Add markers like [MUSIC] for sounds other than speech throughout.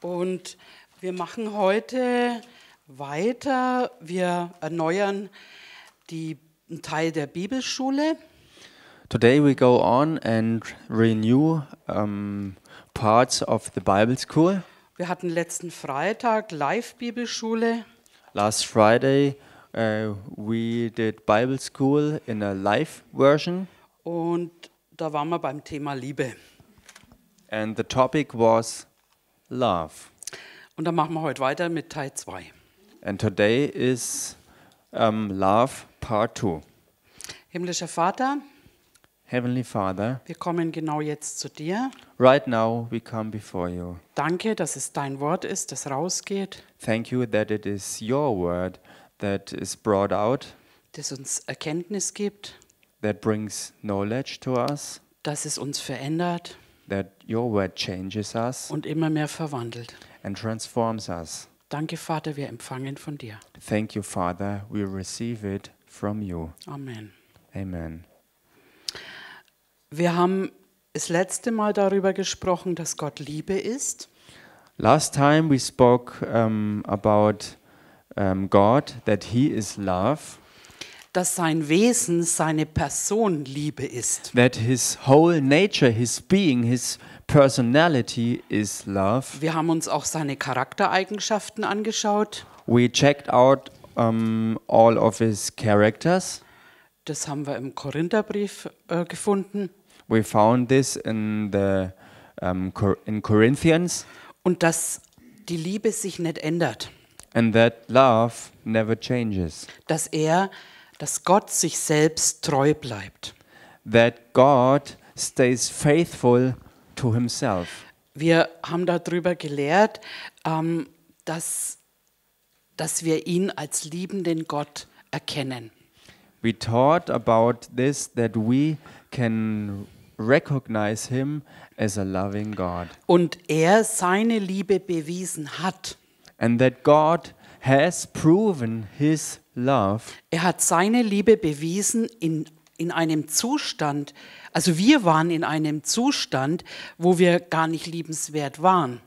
Und wir machen heute weiter. Wir erneuern die, einen Teil der Bibelschule. Today we go on and renew um, parts of the Bible school. Wir hatten letzten Freitag Live-Bibelschule. Last Friday uh, we did Bible school in a live version. Und da waren wir beim Thema Liebe. And the topic was love. Und dann machen wir heute weiter mit Teil 2. And today is um, love part 2. Himmlischer Vater, Heavenly Father, wir kommen genau jetzt zu dir. Right now we come before you. Danke, dass es dein Wort ist, das rausgeht, Thank you that it is your word that is brought out, das uns Erkenntnis gibt, that brings knowledge to us, dass es uns verändert, that your word changes us und immer mehr verwandelt. and transforms us. Danke, Vater, wir empfangen von dir. Thank you, Father. We receive it from you. Amen. Amen. Wir haben das letzte Mal darüber gesprochen, dass Gott Liebe ist. Last time we spoke um, about um, God, that He is love dass sein Wesen, seine Person Liebe ist. That his whole nature, his being, his personality is love. Wir haben uns auch seine Charaktereigenschaften angeschaut. We checked out um, all of his characters. Das haben wir im Korintherbrief äh, gefunden. We found this in the um, in Corinthians. Und dass die Liebe sich nicht ändert. And that love never changes. Dass er dass Gott sich selbst treu bleibt. That God stays faithful to himself. Wir haben darüber gelehrt, ähm, dass, dass wir ihn als liebenden Gott erkennen. We taught about this that we can recognize him as a loving God. Und er seine Liebe bewiesen hat. And that God has proven his love. Er hat seine Liebe bewiesen in in einem Zustand, also wir waren in einem Zustand, wo wir gar nicht liebenswert waren.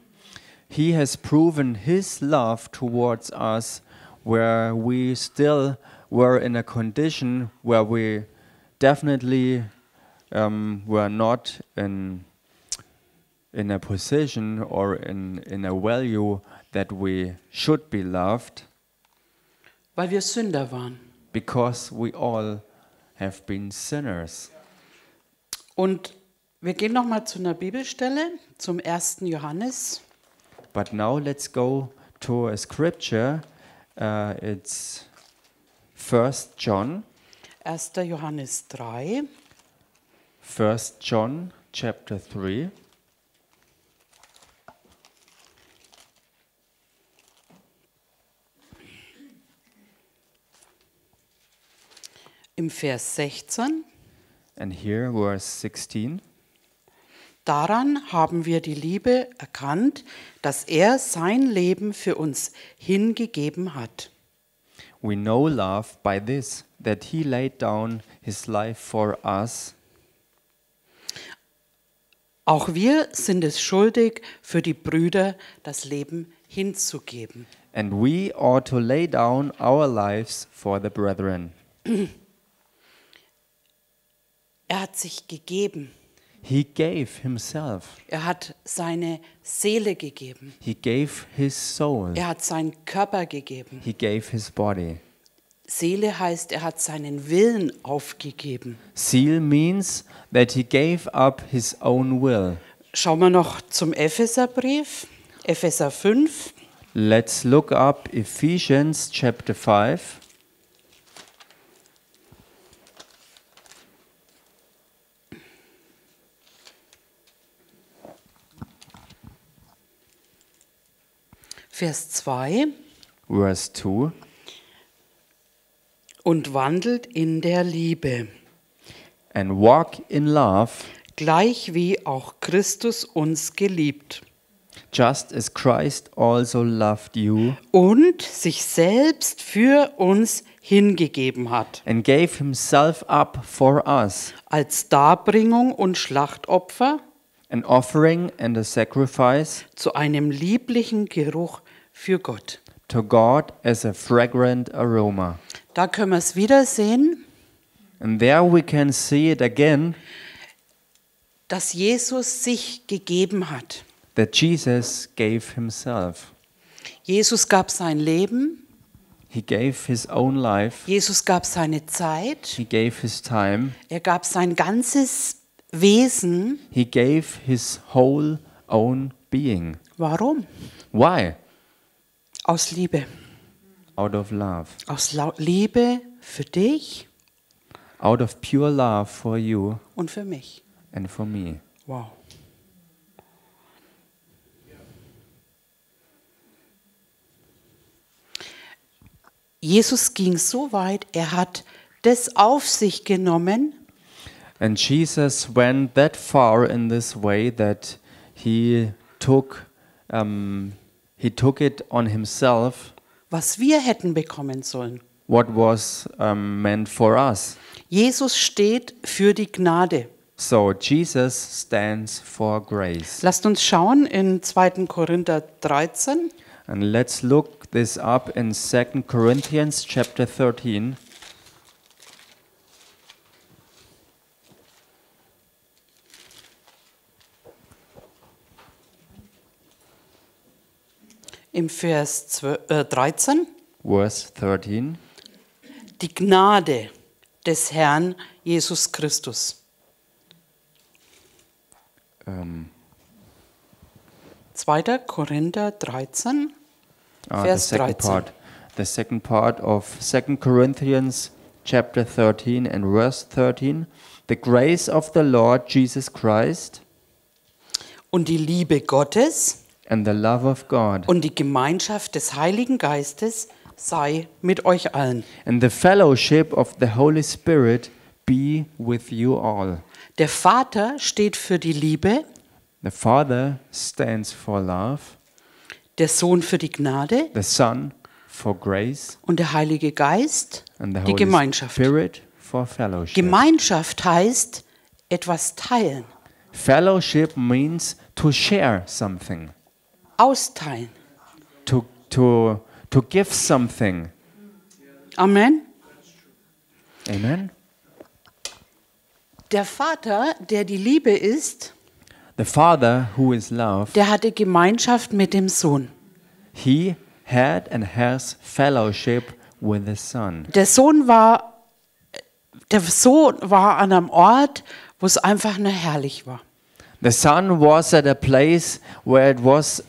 He has proven his love towards us where we still were in a condition where we definitely um, were not in in a position or in in a value that we should be loved. Weil wir Sünder waren. Because we all have been sinners. Und wir gehen noch mal zu einer Bibelstelle zum 1. Johannes. But now let's go to a scripture. Uh, it's 1 John. 1. Johannes 3. 1. John chapter 3. im Vers 16. And here verse 16. Daran haben wir die Liebe erkannt, dass er sein Leben für uns hingegeben hat. We know love by this, that he laid down his life for us. Auch wir sind es schuldig, für die Brüder das Leben hinzugeben. And we ought to lay down our lives for the brethren. [CLEARS THROAT] Er hat sich gegeben. He gave himself. Er hat seine Seele gegeben. He gave his soul. Er hat seinen Körper gegeben. He gave his body. Seele heißt, er hat seinen Willen aufgegeben. Seal means that he gave up his own will. Schauen wir noch zum Epheserbrief, Epheser 5. Let's look up Ephesians chapter 5. Vers 2. Vers 2. Und wandelt in der Liebe. And walk in love. Gleich wie auch Christus uns geliebt. Just as Christ also loved you. Und sich selbst für uns hingegeben hat. And gave himself up for us. Als Darbringung und Schlachtopfer. An offering and a sacrifice. Zu einem lieblichen Geruch für Gott. To God as a fragrant aroma. Da können wir es wieder sehen. And there we can see it again. Dass Jesus sich gegeben hat. That Jesus gave himself. Jesus gab sein Leben. He gave his own life. Jesus gab seine Zeit. He gave his time. Er gab sein ganzes Wesen. He gave his whole own being. Warum? Why? Aus Liebe. Out of love. Aus Liebe für dich. Out of pure love for you. Und für mich. And for me. Wow. Jesus ging so weit, er hat das auf sich genommen. And Jesus went that far in this way that he took um, He took it on himself. Was wir hätten bekommen sollen. What was um, meant for us. Jesus steht für die Gnade. So Jesus stands for grace. Lasst uns schauen in 2. Korinther 13. And let's look this up in 2 Corinthians chapter 13. im Vers 12, 13. Äh, Vers 13. Die Gnade des Herrn Jesus Christus. Ähm. 2. Korinther 13, ah, Vers the 13. Part. The second part of 2 Corinthians chapter 13 and verse 13. The grace of the Lord Jesus Christ. Und die Liebe Gottes und die Gemeinschaft des Heiligen Geistes sei mit euch allen. And the fellowship of the Holy Spirit be with you all. Der Vater steht für die Liebe. The Father stands for love. Der Sohn für die Gnade. The Son for grace. Und der Heilige Geist and the Holy die Gemeinschaft. Spirit for fellowship. Gemeinschaft heißt etwas teilen. Fellowship means to share something austeilen. To, to, to give something. Amen. Amen. Der Vater, der die Liebe ist, The Father who is love, der hatte Gemeinschaft mit dem Sohn. He had and has fellowship with the Son. Der Sohn war der Sohn war an einem Ort, wo es einfach nur herrlich war. The Son was at a place where it was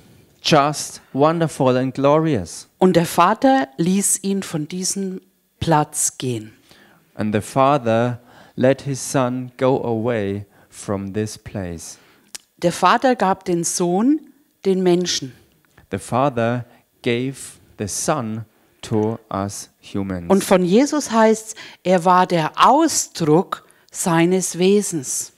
just, wonderful and glorious. Und der Vater ließ ihn von diesem Platz gehen. And the father let his son go away from this place. Der Vater gab den Sohn den Menschen. The father gave the son to us humans. Und von Jesus heißt, er war der Ausdruck seines Wesens.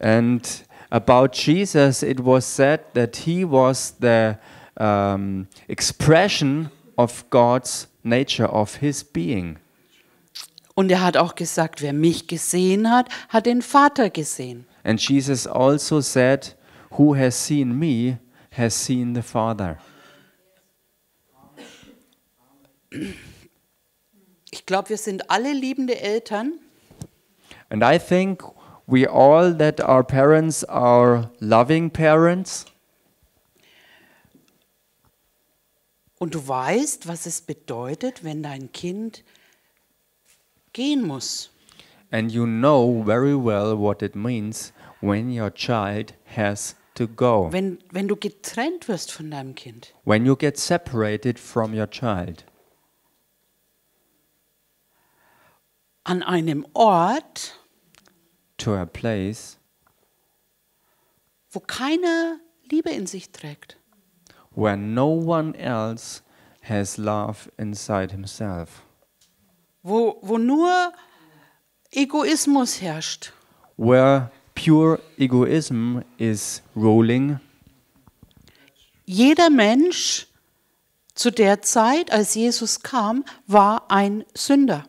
And About Jesus, it was said that he was the um, expression of God's nature, of his being. Und er hat auch gesagt, wer mich gesehen hat, hat den Vater gesehen. And Jesus also said, who has seen me has seen the Father. Ich glaube, wir sind alle liebende Eltern. And I think we all that our parents are loving parents. Und du weißt, was es bedeutet, wenn dein Kind gehen muss. And you know very well what it means when your child has to go. Wenn, wenn du getrennt wirst von deinem Kind. When you get separated from your child. An einem Ort, to a place, wo keiner Liebe in sich trägt. Where no one else has love inside himself. Wo, wo nur Egoismus herrscht. Where pure egoism is ruling. Jeder Mensch zu der Zeit, als Jesus kam, war ein Sünder.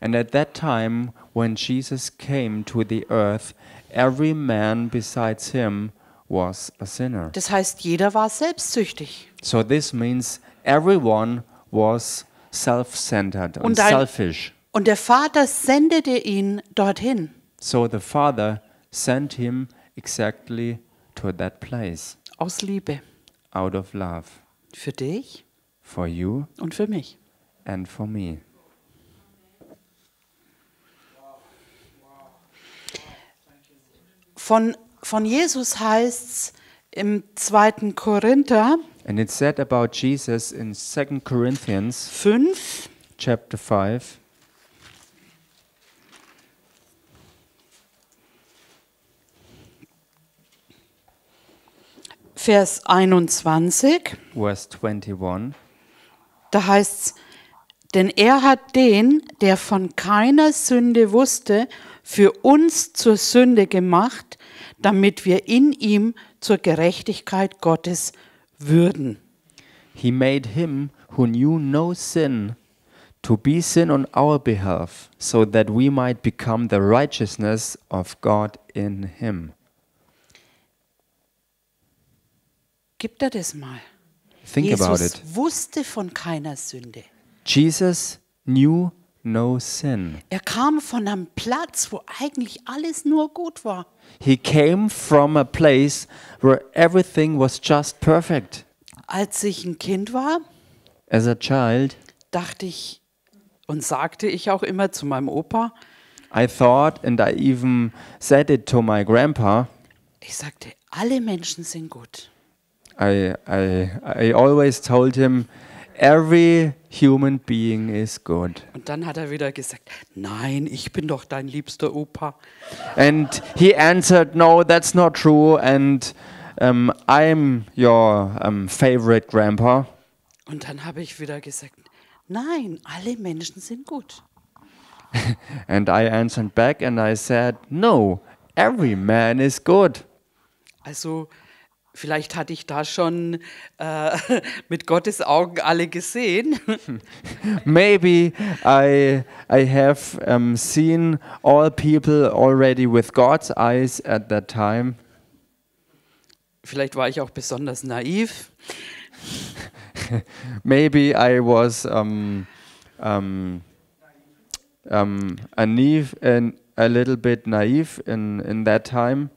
And at that time, When Jesus came to the earth, every man besides him was a sinner. Das heißt, jeder war selbstsüchtig. So this means everyone was self-centered and und selfish. Und der Vater sendete ihn dorthin. So the Father sent him exactly to that place. Aus Liebe. Out of love. Für dich. For you. Und für mich. And for me. Von, von Jesus heißt im 2. Korinther And it's said about Jesus in 2 Corinthians 5 chapter 5 Vers 21. Vers 21. Da heißt's: denn er hat den, der von keiner Sünde wusste, für uns zur Sünde gemacht, damit wir in ihm zur Gerechtigkeit Gottes würden. He made him who knew no sin to be sin on our behalf, so that we might become the righteousness of God in him. Gib dir das mal. Think Jesus about it. wusste von keiner Sünde. Jesus knew no sin. Er kam von einem Platz, wo eigentlich alles nur gut war. He came from a place where everything was just perfect. Als ich ein Kind war, as a child, dachte ich und sagte ich auch immer zu meinem Opa, I thought and I even said it to my grandpa. Ich sagte, alle Menschen sind gut. I I I always told him Every human being is good. Und dann hat er wieder gesagt, nein, ich bin doch dein liebster Opa. And he answered, no, that's not true and um, I'm your um, favorite grandpa. Und dann habe ich wieder gesagt, nein, alle Menschen sind gut. [LAUGHS] and I answered back and I said, no, every man is good. Also Vielleicht hatte ich da schon äh, [LAUGHS] mit Gottes Augen alle gesehen. [LAUGHS] Maybe I, I have um, seen all people already with God's eyes at that time. Vielleicht war ich auch besonders naiv. [LAUGHS] Maybe I was um, um, um, a, naive, a little bit naive in, in that time.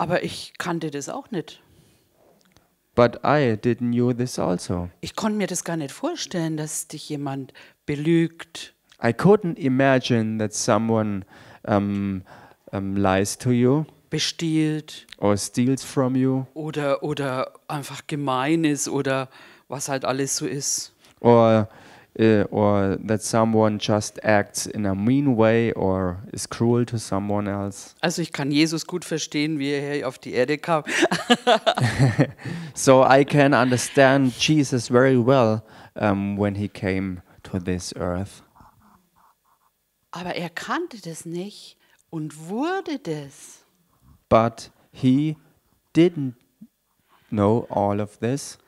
Aber ich kannte das auch nicht. But I didn't know this also. Ich konnte mir das gar nicht vorstellen, dass dich jemand belügt. I couldn't imagine that someone um, um, lies to you. Bestiehlt. Or steals from you. Oder, oder einfach gemein ist oder was halt alles so ist. Or uh, or that someone just acts in a mean way or is cruel to someone else. [LAUGHS] Also ich kann Jesus gut verstehen, wie er auf die Erde kam. [LAUGHS] so I can understand Jesus very well um, when he came to this earth. Aber er kannte das nicht und wurde das. But he didn't know all of this,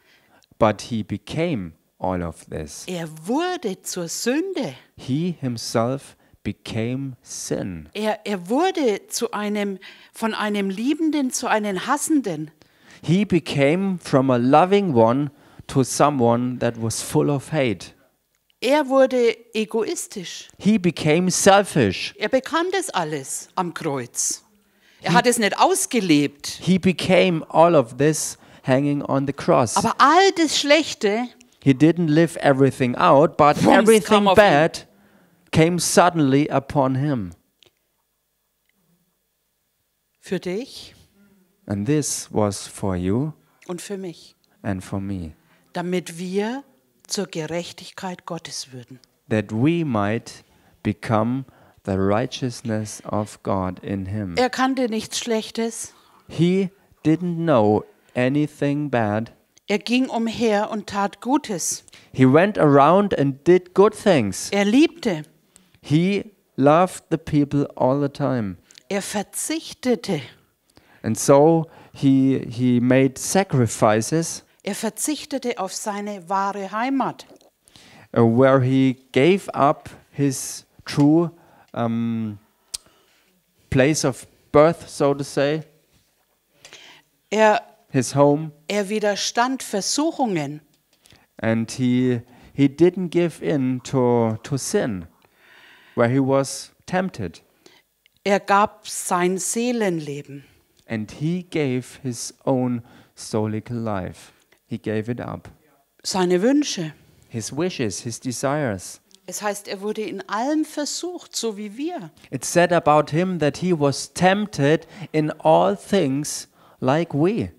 but he became all of this. Er wurde zur Sünde. He himself became sin. Er, er wurde zu einem, von einem Liebenden zu einem Hassenden. He became from a loving one to someone that was full of hate. Er wurde egoistisch. He became selfish. Er bekam das alles am Kreuz. Er he, hat es nicht ausgelebt. He became all of this hanging on the cross. Aber all das Schlechte He didn't live everything out, but everything bad him. came suddenly upon him. Für dich. And this was for you. Und für mich. And for me. Damit wir zur Gerechtigkeit Gottes würden. That we might become the righteousness of God in him. Er kannte nichts Schlechtes. He didn't know anything bad. Er ging umher und tat Gutes. He went around and did good things. Er liebte. He loved the people all the time. Er verzichtete. And so he he made sacrifices. Er verzichtete auf seine wahre Heimat. Uh, where he gave up his true um, place of birth, so to say. Er his home. Er widerstand Versuchungen. And he he didn't give in to to sin where he was tempted. Er gab sein Seelenleben. And he gave his own soulic life. He gave it up. Seine Wünsche. His wishes, his desires. Es heißt, er wurde in allem versucht, so wie wir. It said about him that he was tempted in all things like we.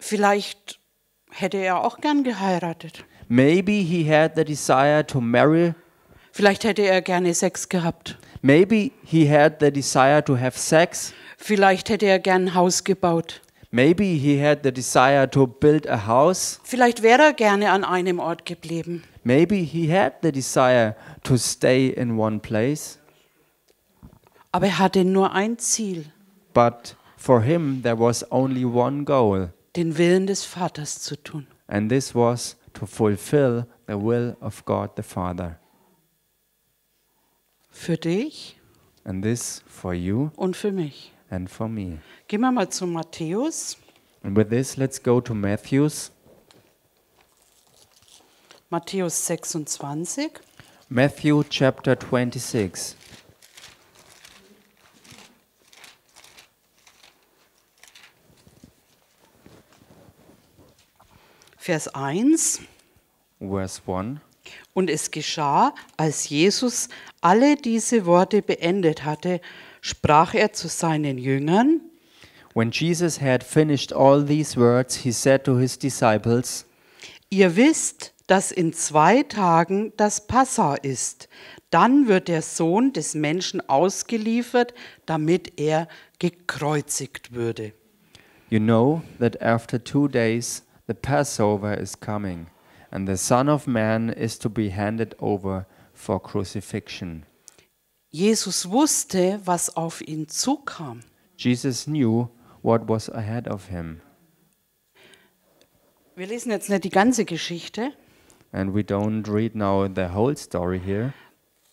Vielleicht hätte er auch gern geheiratet. Maybe he had the desire to marry. Vielleicht hätte er gerne Sex gehabt. Maybe he had the desire to have sex. Vielleicht hätte er gern ein Haus gebaut. Maybe he had the desire to build a house. Vielleicht wäre er gerne an einem Ort geblieben. Maybe he had the desire to stay in one place. Aber er hatte nur ein Ziel. But for him there was only one goal den Willen des Vaters zu tun. And this was to fulfill the will of God the Father. Für dich and this for you und für mich. And for me. Gehen wir mal zu Matthäus. And with this let's go to Matthews. Matthäus 26. Matthew chapter 26. Vers 1. Vers 1. Und es geschah, als Jesus alle diese Worte beendet hatte, sprach er zu seinen Jüngern. When Jesus had finished all these words, he said to his disciples, Ihr wisst, dass in zwei Tagen das Passa ist. Dann wird der Sohn des Menschen ausgeliefert, damit er gekreuzigt würde. You know that after two days The Passover is coming, and the Son of Man is to be handed over for crucifixion. Jesus wusste, was auf ihn zukam. Jesus knew what was ahead of him. Wir lesen jetzt nicht die ganze Geschichte. And we don't read now the whole story here.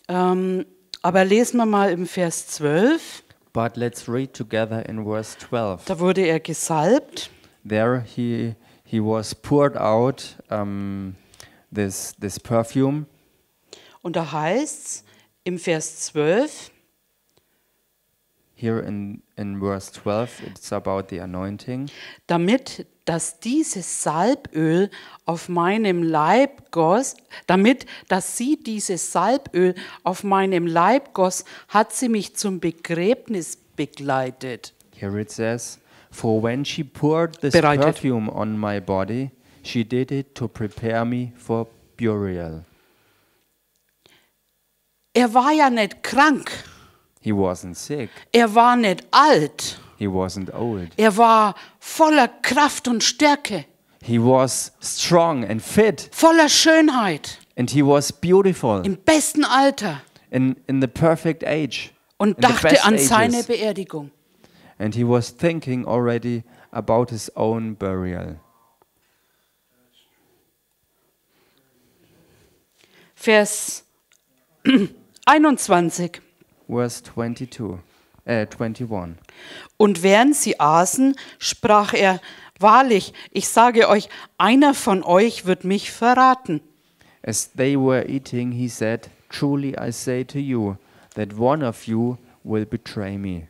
Ähm, aber lesen wir mal im Vers 12. But let's read together in verse 12. Da wurde er gesalbt. There he he was poured out um, this, this perfume. Und da heißt's im Vers 12 Here in, in verse 12 it's about the anointing. Damit dass dieses Salböl auf meinem Leib goss, damit dass sie dieses Salböl auf meinem Leib goss, hat sie mich zum Begräbnis begleitet. Here it says For when she poured this perfume on my body, she did it to prepare me for burial. Er war ja nicht krank. He wasn't sick. Er war nicht alt. He wasn't old. Er war voller Kraft und Stärke. He was strong and fit. Voller Schönheit. And he was beautiful. Im besten Alter. In, in the perfect age. Und in dachte an ages. seine Beerdigung and he was thinking already about his own burial. Vers 21. [CLEARS THROAT] Vers 22. Äh, 21. Und während sie aßen, sprach er, Wahrlich, ich sage euch, einer von euch wird mich verraten. As they were eating, he said, Truly I say to you, that one of you will betray me.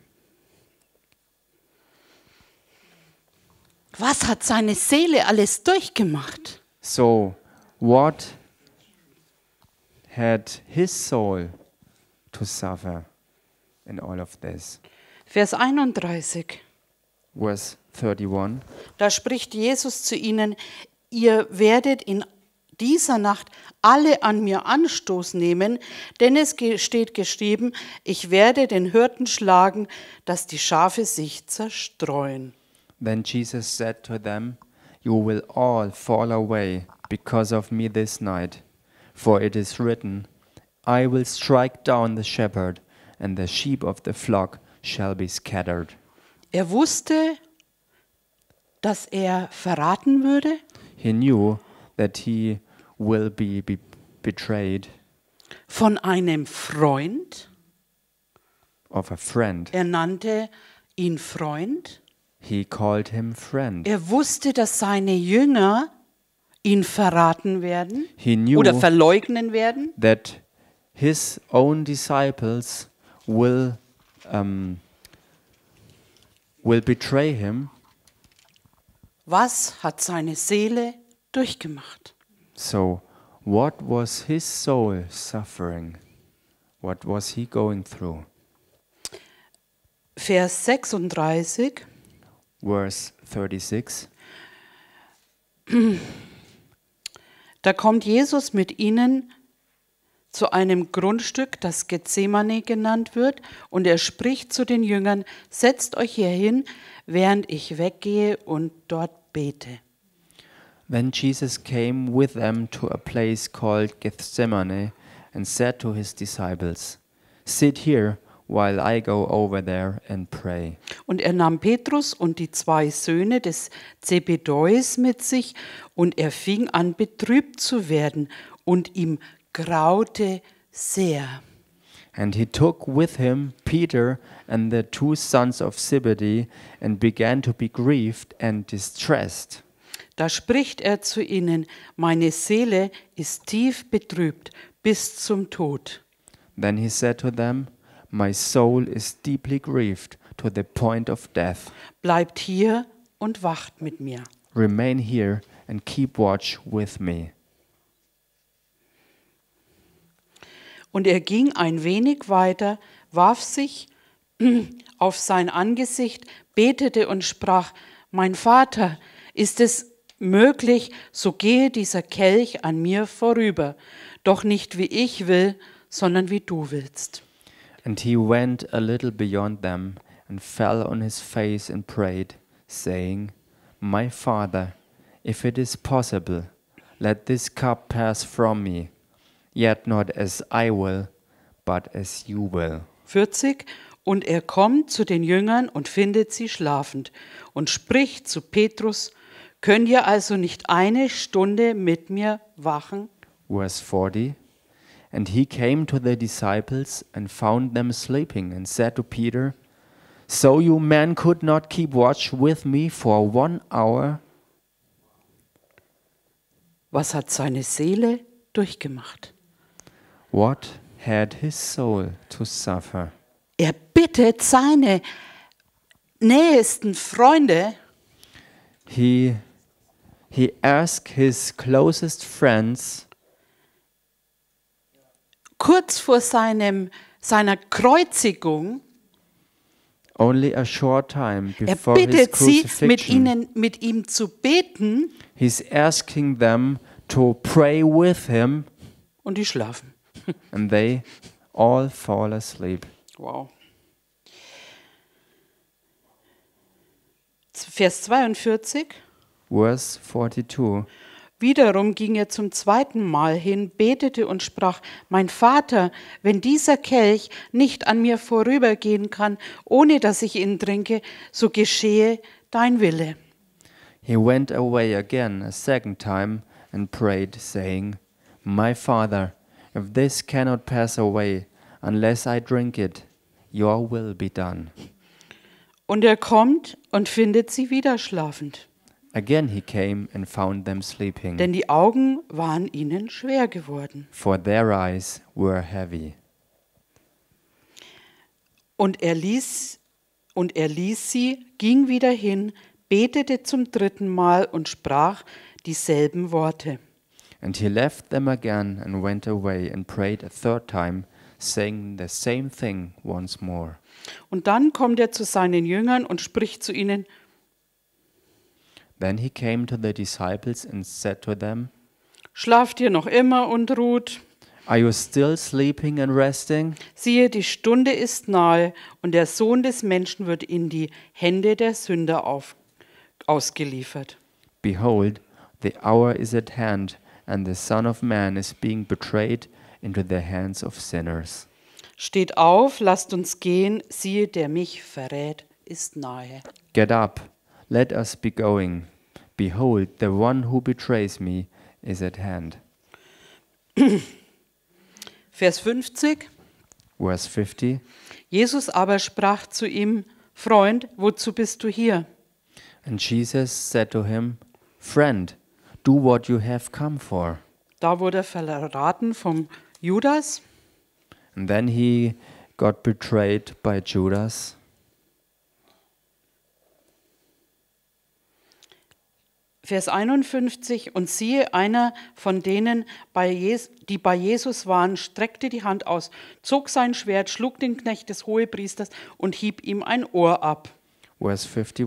Was hat seine Seele alles durchgemacht? So, what had his soul to suffer in all of this? Vers 31. Vers 31. Da spricht Jesus zu ihnen, ihr werdet in dieser Nacht alle an mir Anstoß nehmen, denn es steht geschrieben, ich werde den Hirten schlagen, dass die Schafe sich zerstreuen. Then Jesus said to them, You will all fall away because of me this night, for it is written, I will strike down the shepherd, and the sheep of the flock shall be scattered. Er wusste, dass er verraten würde. He knew that he will be, be betrayed. Von einem Freund. Of a friend. Er nannte ihn Freund. He called him friend. Er wusste, dass seine Jünger ihn verraten werden He knew oder verleugnen werden. That his own disciples will um, will betray him. Was hat seine Seele durchgemacht? So, what was his soul suffering? What was he going through? Vers 36 verse 36. Da kommt Jesus mit ihnen zu einem Grundstück, das Gethsemane genannt wird, und er spricht zu den Jüngern, setzt euch hier hin, während ich weggehe und dort bete. Then Jesus came with them to a place called Gethsemane and said to his disciples, Sit here while I go over there and pray. Und er nahm Petrus und die zwei Söhne des Zebedeus mit sich und er fing an betrübt zu werden und ihm graute sehr. And he took with him Peter and the two sons of Zebedee and began to be grieved and distressed. Da spricht er zu ihnen, meine Seele ist tief betrübt bis zum Tod. Then he said to them, My soul is deeply grieved to the point of death. Bleibt hier und wacht mit mir. Remain here and keep watch with me. Und er ging ein wenig weiter, warf sich [CLEARS THROAT] auf sein Angesicht, betete und sprach, Mein Vater, ist es möglich, so gehe dieser Kelch an mir vorüber, doch nicht wie ich will, sondern wie du willst. And he went a little beyond them and fell on his face and prayed, saying, My father, if it is possible, let this cup pass from me, yet not as I will, but as you will. 40 Und er kommt zu den Jüngern und findet sie schlafend und spricht zu Petrus, Könnt ihr also nicht eine Stunde mit mir wachen? Vers 40 and he came to the disciples and found them sleeping, and said to Peter, So you men could not keep watch with me for one hour? Was hat seine Seele durchgemacht? What had his soul to suffer? Er bittet seine nächsten Freunde. He, he asked his closest friends. kurz vor seinem, seiner Kreuzigung, Only a short time before er bittet his sie, mit, ihnen, mit ihm zu beten. He's asking them to pray with him. Und die schlafen. [LAUGHS] And they all fall asleep. Wow. Vers 42. Vers 42. Wiederum ging er zum zweiten Mal hin, betete und sprach, Mein Vater, wenn dieser Kelch nicht an mir vorübergehen kann, ohne dass ich ihn trinke, so geschehe dein Wille. He went away again a second time and prayed, saying, My father, if this cannot pass away unless I drink it, your will be done. Und er kommt und findet sie wieder schlafend. Again he came and found them sleeping. Denn die Augen waren ihnen schwer geworden. For their eyes were heavy. Und er ließ und er ließ sie, ging wieder hin, betete zum dritten Mal und sprach dieselben Worte. And he left them again and went away and prayed a third time, saying the same thing once more. Und dann kommt er zu seinen Jüngern und spricht zu ihnen: Then he came to the disciples and said to them, Schlaft ihr noch immer und ruht? Are you still sleeping and resting? Siehe, die Stunde ist nahe und der Sohn des Menschen wird in die Hände der Sünder auf, ausgeliefert. Behold, the hour is at hand and the Son of Man is being betrayed into the hands of sinners. Steht auf, lasst uns gehen, siehe, der mich verrät, ist nahe. Get up. Let us be going. Behold, the one who betrays me is at hand. [CLEARS THROAT] Vers 50. Verse 50. Jesus aber sprach zu ihm, Freund, wozu bist du hier? And Jesus said to him, Friend, do what you have come for. Da wurde verraten vom Judas. And then he got betrayed by Judas. Vers 51, und siehe, einer von denen, die bei Jesus waren, streckte die Hand aus, zog sein Schwert, schlug den Knecht des Hohepriesters und hieb ihm ein Ohr ab. Vers 51,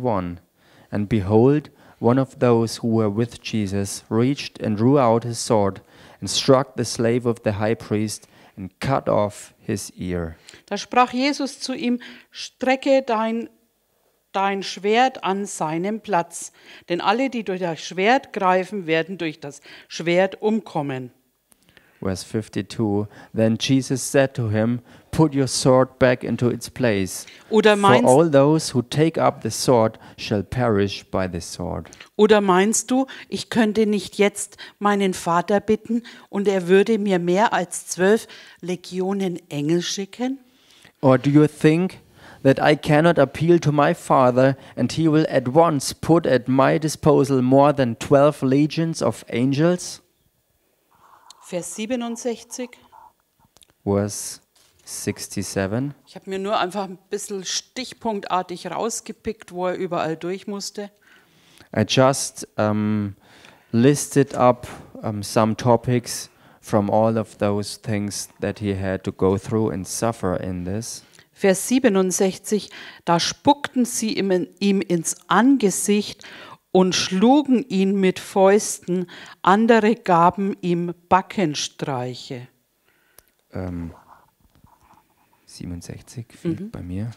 and behold, one of those who were with Jesus reached and drew out his sword and struck the slave of the high priest and cut off his ear. Da sprach Jesus zu ihm, strecke dein dein Schwert an seinem Platz, denn alle, die durch das Schwert greifen, werden durch das Schwert umkommen. Verse 52. Then Jesus said to him, Put your sword back into its place. Oder meinst, For all those who take up the sword shall perish by the sword. Oder meinst du, ich könnte nicht jetzt meinen Vater bitten und er würde mir mehr als zwölf Legionen Engel schicken? Or do you think that I cannot appeal to my father, and he will at once put at my disposal more than 12 legions of angels? Vers 67. Vers 67. Ich habe mir nur einfach ein bisschen stichpunktartig rausgepickt, wo er überall durch musste. I just um, listed up um, some topics from all of those things that he had to go through and suffer in this. Vers 67, da spuckten sie ihm ins Angesicht und schlugen ihn mit Fäusten, andere gaben ihm Backenstreiche. Ähm, 67 fehlt mhm. bei mir.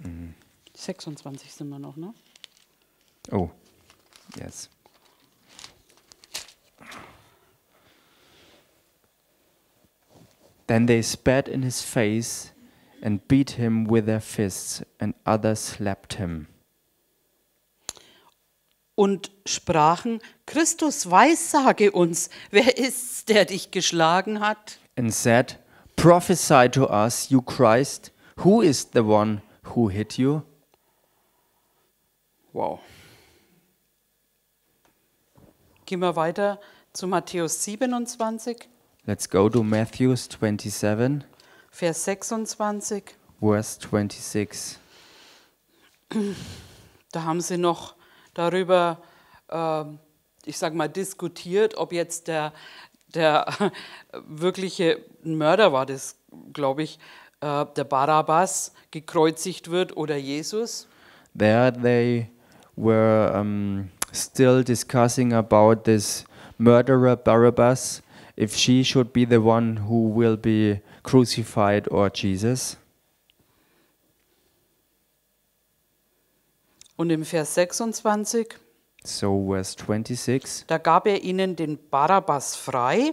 Mhm. 26 sind wir noch, ne? Oh, yes. Then they spat in his face and beat him with their fists, and others slapped him. Und sprachen: Christus weissage uns, wer ist's, der dich geschlagen hat? And said, Prophesy to us, you Christ, who is the one who hit you? Wow. Gehen wir weiter zu Matthäus 27. Let's go to Matthew 27. Vers 26. Verse 26. Da haben sie noch darüber, äh, ich sag mal, diskutiert, ob jetzt der, der [LAUGHS] wirkliche Mörder war, das glaube ich, äh, der Barabbas gekreuzigt wird oder Jesus. There they were um, still discussing about this murderer Barabbas. if she should be the one who will be crucified or Jesus. Und im Vers 26 So verse 26 da gab er ihnen den Barabbas frei.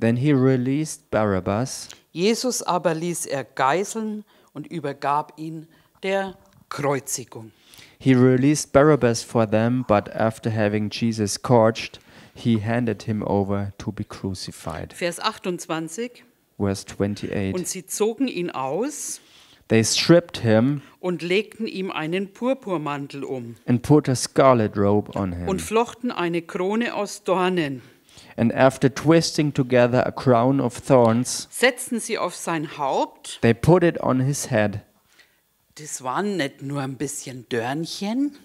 Then he released Barabbas. Jesus aber ließ er geißeln und übergab ihn der Kreuzigung. He released Barabbas for them, but after having Jesus scourged, He handed him over to be crucified. Vers 28. Verse 28. Und sie zogen ihn aus. They stripped him und legten ihm einen Purpurmantel um and put a scarlet robe on him. und flochten eine Krone aus Dornen. And after twisting together a crown of thorns, setzten sie auf sein Haupt. They put it on his head. Das waren nicht nur ein bisschen Dörnchen.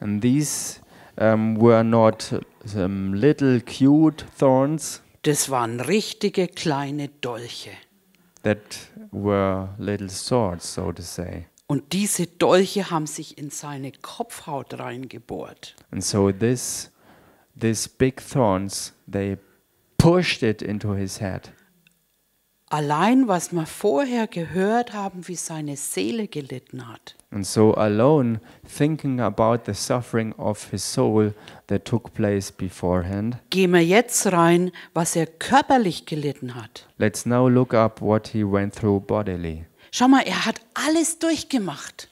And these um, were not little cute thorns. Das waren richtige kleine Dolche. That were little swords, so to say. Und diese Dolche haben sich in seine Kopfhaut reingebohrt. And so this, these big thorns, they pushed it into his head. Allein, was wir vorher gehört haben, wie seine Seele gelitten hat. And so alone thinking about the suffering of his soul that took place beforehand. Gehen wir jetzt rein, was er körperlich gelitten hat. Let's now look up what he went through bodily. Schau mal, er hat alles durchgemacht.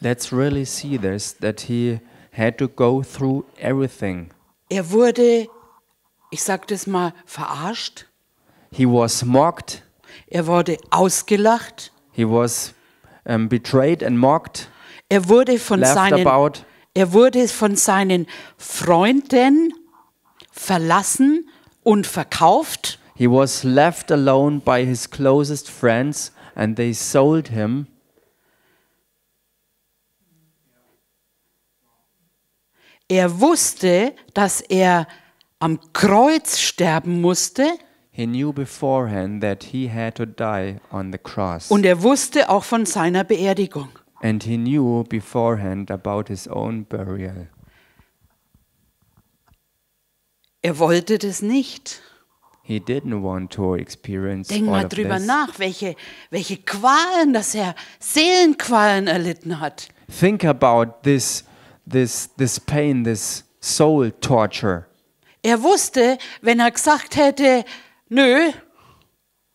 Let's really see this that he had to go through everything. Er wurde, ich sag das mal, verarscht. He was mocked. Er wurde ausgelacht. He was um, betrayed and mocked. Er wurde von seinen about. er wurde von seinen Freunden verlassen und verkauft. He was left alone by his closest friends and they sold him. Er wusste, dass er am Kreuz sterben musste. Und er wusste auch von seiner Beerdigung. And he knew beforehand about his own burial. Er wollte das nicht. He didn't want to experience Denk mal drüber this. nach, welche, welche Qualen, dass er Seelenqualen erlitten hat. Think about this, this, this pain, this soul torture. Er wusste, wenn er gesagt hätte, Nö.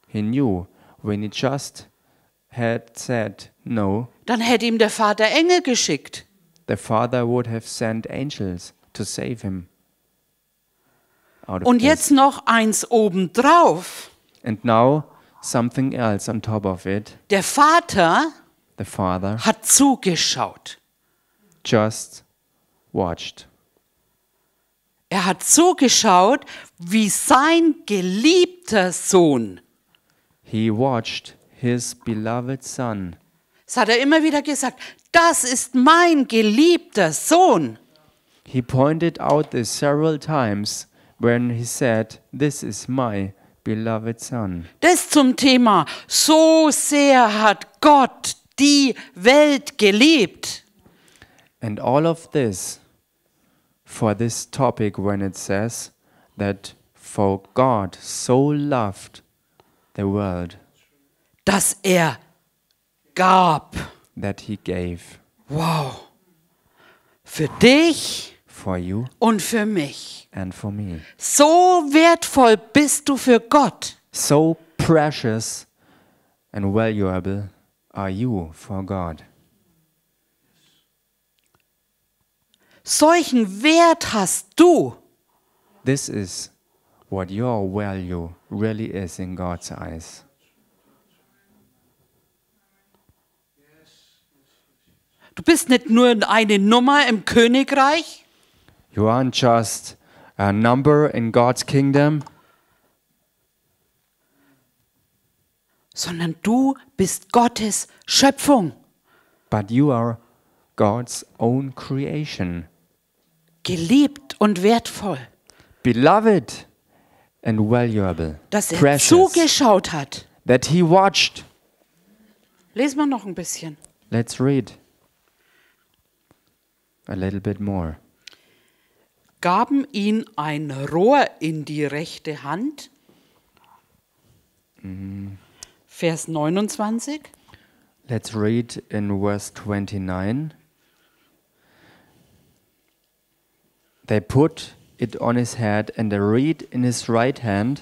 He knew when he just had said no. Dann hätte ihm der Vater Engel geschickt. The father would have sent angels to save him. Und jetzt this. noch eins obendrauf. And now something else on top of it. Der Vater The father hat zugeschaut. Just watched. Er hat zugeschaut, wie sein geliebter Sohn. He watched his beloved son. Das hat er immer wieder gesagt. Das ist mein geliebter Sohn. He pointed out this several times when he said, "This is my beloved son." Das zum Thema. So sehr hat Gott die Welt geliebt. And all of this for this topic when it says that for God so loved the world, dass er gab, that he gave. Wow. Für dich for you und für mich. And for me. So wertvoll bist du für Gott. So precious and valuable are you for God. Solchen Wert hast du. This is what your value really is in God's eyes. Du bist nicht nur eine Nummer im Königreich. You aren't just a number in God's kingdom. Sondern du bist Gottes Schöpfung. But you are God's own creation geliebt und wertvoll. Beloved and valuable. Dass er precious, zugeschaut hat. That he watched. Lesen wir noch ein bisschen. Let's read. A little bit more. Gaben ihn ein Rohr in die rechte Hand. Mm. Vers 29. Let's read in verse 29. They put it on his head and a reed in his right hand.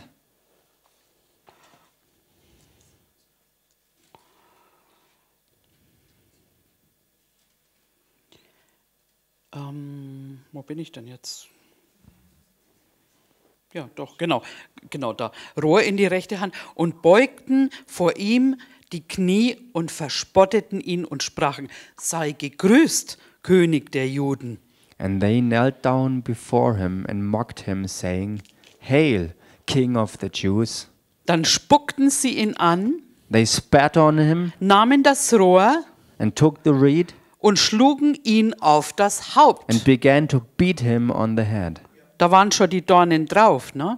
Ähm, wo bin ich denn jetzt? Ja, doch, genau, genau da. Rohr in die rechte Hand und beugten vor ihm die Knie und verspotteten ihn und sprachen, sei gegrüßt, König der Juden. And they knelt down before him and mocked him, saying, Hail, King of the Jews. Dann spuckten sie ihn an, They spat on him nahmen das Rohr and took the reed und schlugen ihn auf das Haupt. and began to beat him on the head. Da waren schon die Dornen drauf, ne?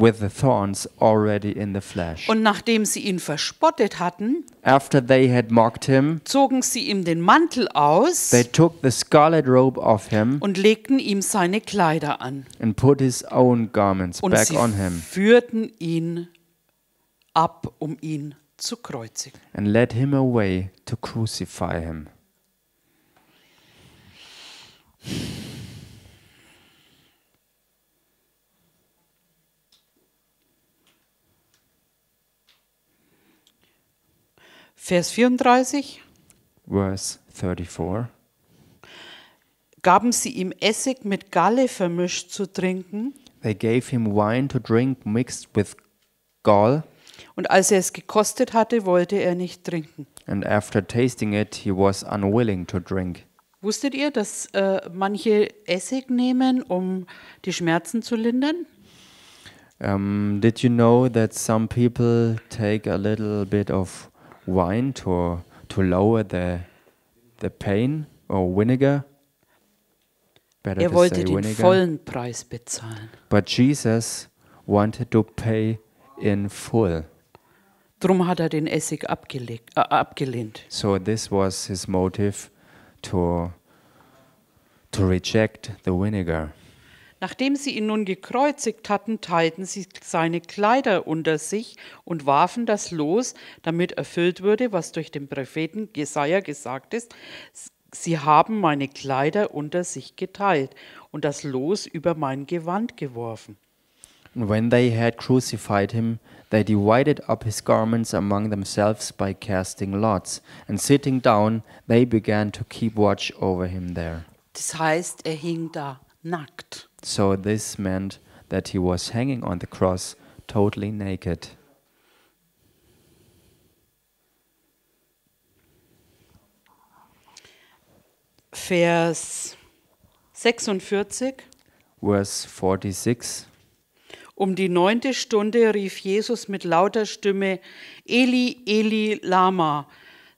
with the thorns already in the flesh. Und nachdem sie ihn verspottet hatten, after they had mocked him, zogen sie ihm den Mantel aus, they took the scarlet robe off him, und legten ihm seine Kleider an, and put his own garments und back on him, führten ihn ab, um ihn zu kreuzigen, and led him away to crucify him. Vers 34. Verse 34. Gaben sie ihm Essig mit Galle vermischt zu trinken. They gave him wine to drink mixed with gall. Und als er es gekostet hatte, wollte er nicht trinken. And after tasting it, he was unwilling to drink. Wusstet ihr, dass äh, manche Essig nehmen, um die Schmerzen zu lindern? Um, did you know that some people take a little bit of wine to to lower the the pain or vinegar. Better er wollte den vinegar. vollen Preis bezahlen. But Jesus wanted to pay in full. Drum hat er den Essig abgelegt, äh, abgelehnt. So this was his motive to to reject the vinegar. Nachdem sie ihn nun gekreuzigt hatten, teilten sie seine Kleider unter sich und warfen das Los, damit erfüllt würde, was durch den Propheten Jesaja gesagt ist. Sie haben meine Kleider unter sich geteilt und das Los über mein Gewand geworfen. when they had crucified him, they divided up his garments among themselves by casting lots, and sitting down, they began to keep watch over him there. Das heißt, er hing da nackt. So this meant that he was hanging on the cross totally naked. Vers 46. Vers 46. Um die neunte Stunde rief Jesus mit lauter Stimme, Eli, Eli, Lama,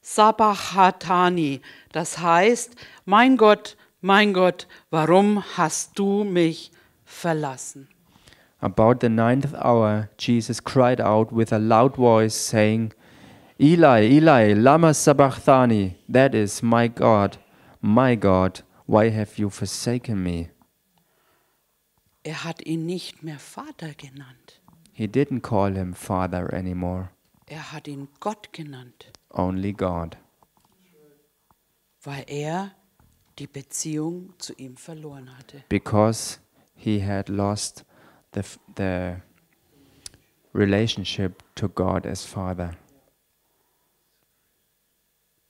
sabachthani." Das heißt, mein Gott, mein Gott, warum hast du mich verlassen? About the ninth hour, Jesus cried out with a loud voice, saying, Eli, Eli, Lama Sabachthani, that is, my God, my God, why have you forsaken me? Er hat ihn nicht mehr Vater genannt. He didn't call him Father anymore, Er hat ihn Gott genannt, only God, weil er die Beziehung zu ihm verloren hatte. Because he had lost the, the relationship to God as Father.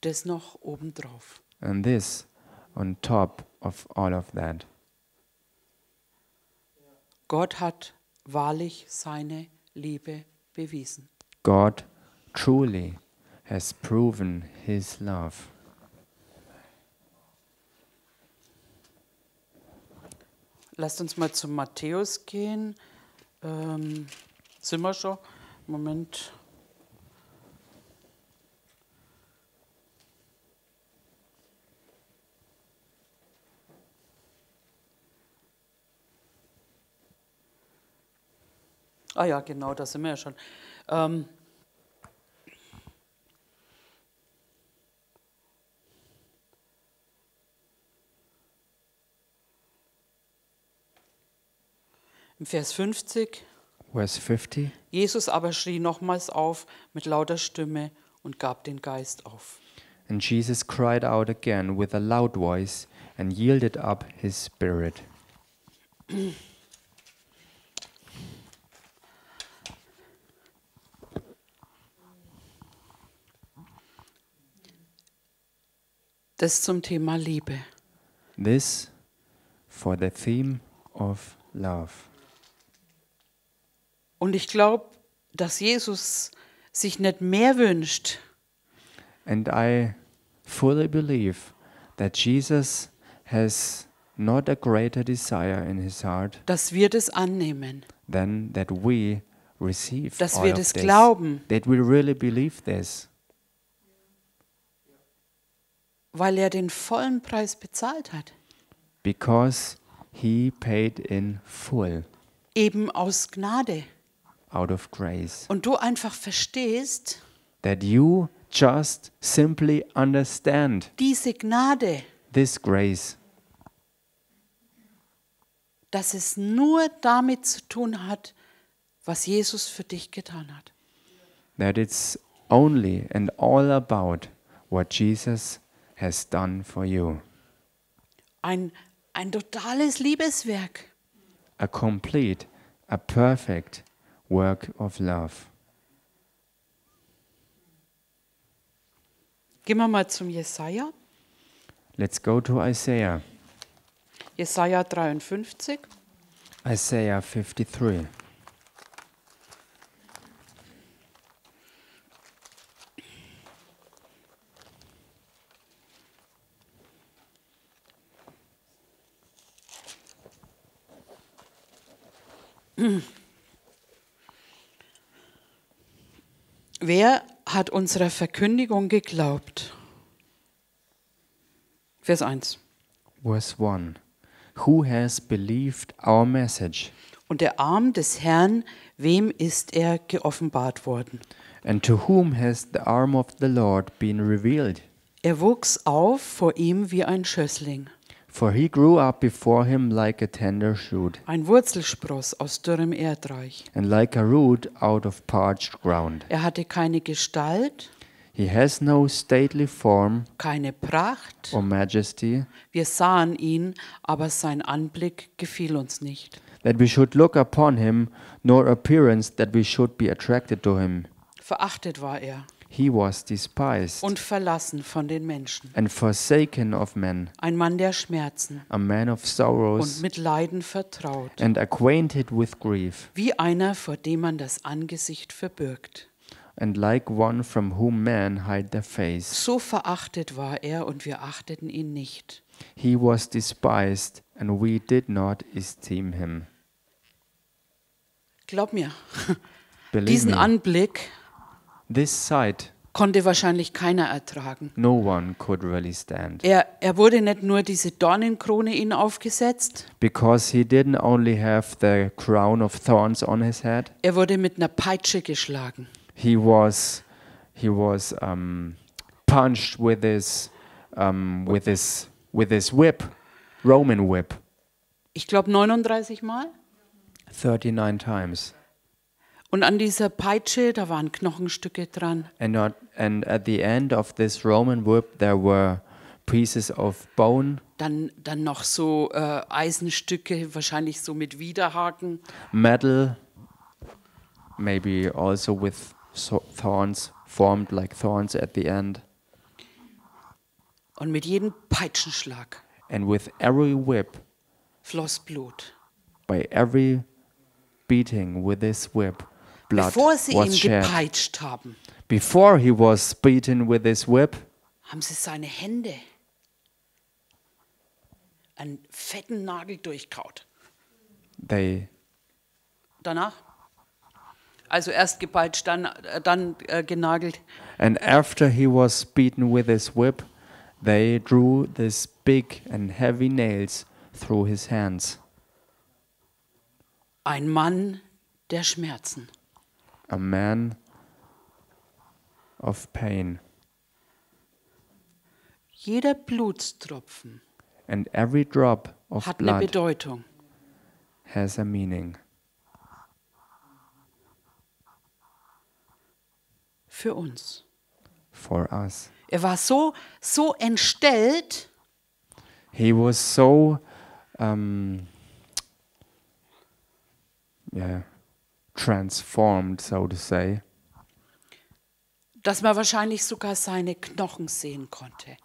Das noch obendrauf. And this on top of all of that. Gott hat wahrlich seine Liebe bewiesen. God truly has proven his love. Lasst uns mal zu Matthäus gehen. Ähm, sind wir schon? Moment. Ah ja, genau, da sind wir ja schon. Ähm, Vers 50. Vers 50. Jesus aber schrie nochmals auf mit lauter Stimme und gab den Geist auf. And Jesus cried out again with a loud voice and yielded up his spirit. Das zum Thema Liebe. This for the theme of love. Und ich glaube, dass Jesus sich nicht mehr wünscht. And I fully believe that Jesus has not a greater desire in his heart. Dass wir das annehmen. Than that we receive Dass wir das glauben. That we really believe this. Weil er den vollen Preis bezahlt hat. Because he paid in full. Eben aus Gnade out of grace. Und du einfach verstehst, that you just simply understand diese Gnade, this grace, dass es nur damit zu tun hat, was Jesus für dich getan hat. that it's only and all about what Jesus has done for you. Ein, ein totales Liebeswerk. A complete, a perfect work of love. Gehen wir mal zum Jesaja. Let's go to Isaiah. Jesaja 53. Isaiah 53. Mm. [CLEARS THROAT] Wer hat unserer Verkündigung geglaubt? Vers 1. Verse 1. Who has believed our message? Und der Arm des Herrn, wem ist er geoffenbart worden? And to whom has the arm of the Lord been revealed? Er wuchs auf vor ihm wie ein Schössling. For he grew up before him like a tender shoot. Ein Wurzelspross aus dürrem Erdreich. And like a root out of parched ground. Er hatte keine Gestalt. He has no stately form. Keine Pracht. Or majesty. Wir sahen ihn, aber sein Anblick gefiel uns nicht. That we should look upon him, nor appearance that we should be attracted to him. Verachtet war er. He was despised und verlassen von den Menschen. And forsaken of men. Ein Mann der Schmerzen. A man of sorrows. Und mit Leiden vertraut. And acquainted with grief. Wie einer, vor dem man das Angesicht verbirgt. And like one from whom men hide their face. So verachtet war er und wir achteten ihn nicht. He was despised and we did not esteem him. Glaub mir, [LAUGHS] Believe diesen me. Anblick This sight konnte wahrscheinlich keiner ertragen. No one could really stand. Er, er wurde nicht nur diese Dornenkrone ihn aufgesetzt. Because he didn't only have the crown of thorns on his head. Er wurde mit einer Peitsche geschlagen. He was he was um, punched with his um, with his with his whip, Roman whip. Ich glaube 39 Mal. 39 times. Und an dieser Peitsche, da waren Knochenstücke dran. And, not, and at the end of this Roman whip there were pieces of bone. Dann, dann noch so äh, Eisenstücke, wahrscheinlich so mit Widerhaken. Metal, maybe also with so thorns, formed like thorns at the end. Und mit jedem Peitschenschlag. And with every whip. Floss Blut. By every beating with this whip blood Bevor sie was ihn shed. gepeitscht haben, Before he was beaten with his whip, haben sie seine Hände einen fetten Nagel durchkaut. they Danach? Also erst gepeitscht, dann, äh, dann äh, genagelt. and äh. after he was beaten with his whip, they drew these big and heavy nails through his hands. Ein Mann der Schmerzen a man of pain. Jeder Blutstropfen And every drop of hat eine Bedeutung. has a meaning Für uns. for us. Er war so, so entstellt, He was so, um, yeah, transformed, so to say. Dass man wahrscheinlich sogar seine Knochen sehen konnte.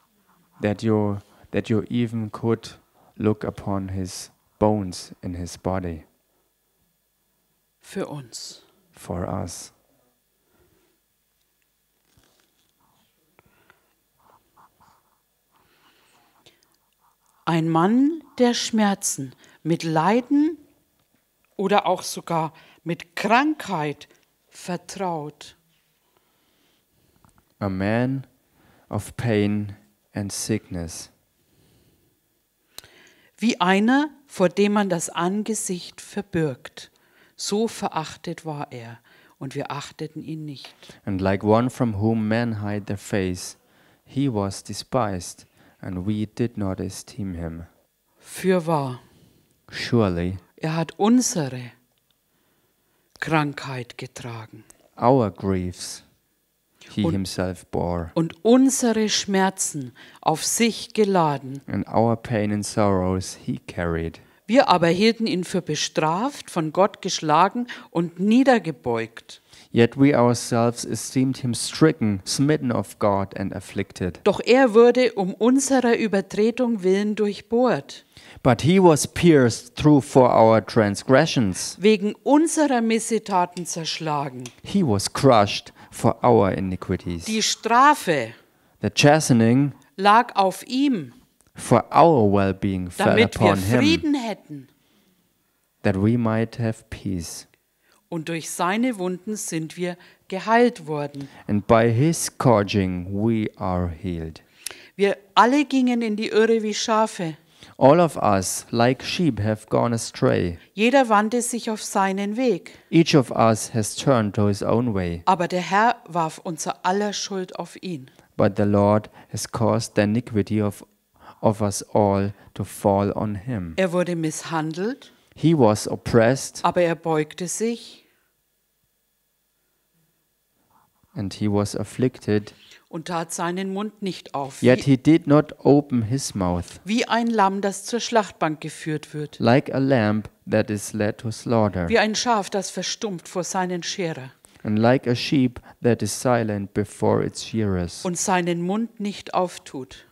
That you, that you even could look upon his bones in his body. Für uns. For us. Ein Mann der Schmerzen, mit Leiden oder auch sogar mit Krankheit vertraut. A man of pain and sickness. Wie einer, vor dem man das Angesicht verbirgt, so verachtet war er, und wir achteten ihn nicht. And like one from whom men hide their face, he was despised, and we did not esteem him. Fürwahr. Surely. Er hat unsere Krankheit getragen. Our griefs he und, himself bore. Und unsere Schmerzen auf sich geladen. And our pain and sorrows he carried. Wir aber hielten ihn für bestraft, von Gott geschlagen und niedergebeugt. Yet we ourselves esteemed him stricken, smitten of God and afflicted. Doch er wurde um unserer Übertretung willen durchbohrt. But he was pierced through for our transgressions. Wegen unserer Missetaten zerschlagen. He was crushed for our iniquities. Die Strafe. The chastening lag auf ihm for our well-being fell upon him, hätten. that we might have peace. Und durch seine Wunden sind wir geheilt worden. And by his scourging we are healed. Wir alle gingen in die Irre wie Schafe. All of us, like sheep, have gone astray. Jeder wandte sich auf seinen Weg. Each of us has turned to his own way. Aber der Herr warf unser aller Schuld auf ihn. But the Lord has caused the iniquity of of us all to fall on him. Er wurde misshandelt. He was oppressed. Aber er beugte sich. And he was afflicted. Und tat seinen Mund nicht auf. Yet he did not open his mouth. Wie ein Lamm, das zur Schlachtbank geführt wird. Like a lamb that is led to slaughter. Wie ein Schaf, das verstummt vor seinen Scherer. And like a sheep that is silent before its shearers. Und seinen Mund nicht auftut.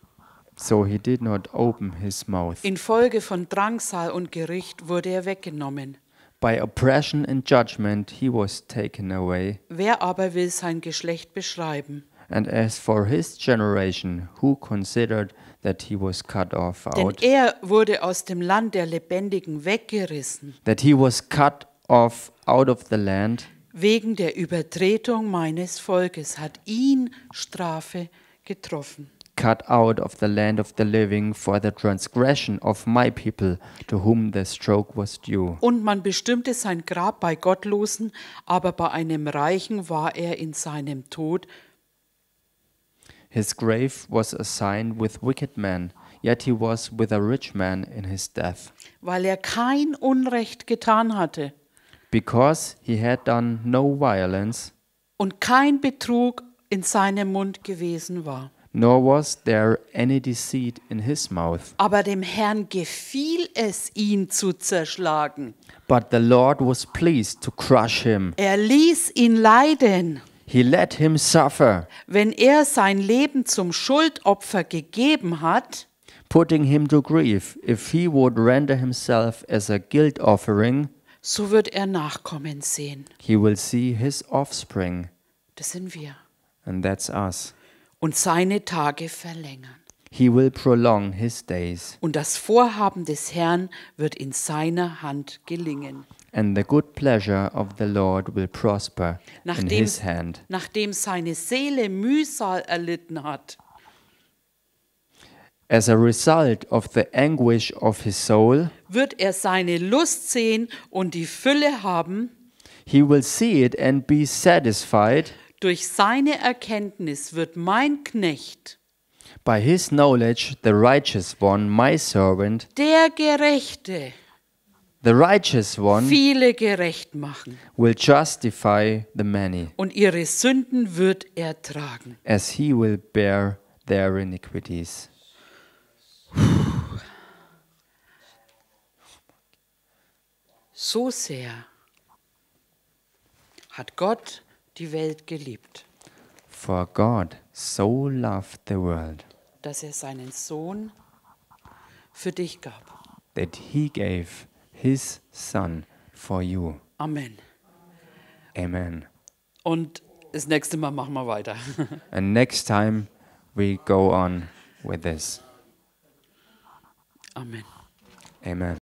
So he did not open his mouth. Infolge von Drangsal und Gericht wurde er weggenommen. By oppression and judgment he was taken away. Wer aber will sein Geschlecht beschreiben? And as for his generation, who considered that he was cut off out? Denn er wurde aus dem Land der Lebendigen weggerissen. That he was cut off out of the land. Wegen der Übertretung meines Volkes hat ihn Strafe getroffen. cut out of the land of the living for the transgression of my people, to whom the stroke was due. Und man bestimmte sein Grab bei Gottlosen, aber bei einem Reichen war er in seinem Tod. His grave was assigned with wicked men, yet he was with a rich man in his death. Weil er kein Unrecht getan hatte. Because he had done no violence. Und kein Betrug in seinem Mund gewesen war nor was there any deceit in his mouth. Aber dem Herrn gefiel es, ihn zu zerschlagen. But the Lord was pleased to crush him. Er ließ ihn leiden. He let him suffer, Wenn er sein Leben zum Schuldopfer gegeben hat, putting him to grief. If he would render himself as a guilt offering, so wird er Nachkommen sehen. he will see his offspring, Das sind wir. and that's us. und seine Tage verlängern. He will prolong his days. Und das Vorhaben des Herrn wird in seiner Hand gelingen. And the good pleasure of the Lord will prosper nachdem, in his hand. Nachdem seine Seele Mühsal erlitten hat. As a result of the anguish of his soul, wird er seine Lust sehen und die Fülle haben. He will see it and be satisfied. Durch seine Erkenntnis wird mein Knecht By his knowledge the righteous one, my servant, der Gerechte the righteous one viele gerecht machen will justify the many, und ihre Sünden wird er tragen. as he will bear their iniquities. So sehr hat Gott die Welt geliebt. For God so loved the world. Dass er seinen Sohn für dich gab. That he gave his son for you. Amen. Amen. Und das nächste Mal machen wir weiter. [LAUGHS] And next time we go on with this. Amen. Amen.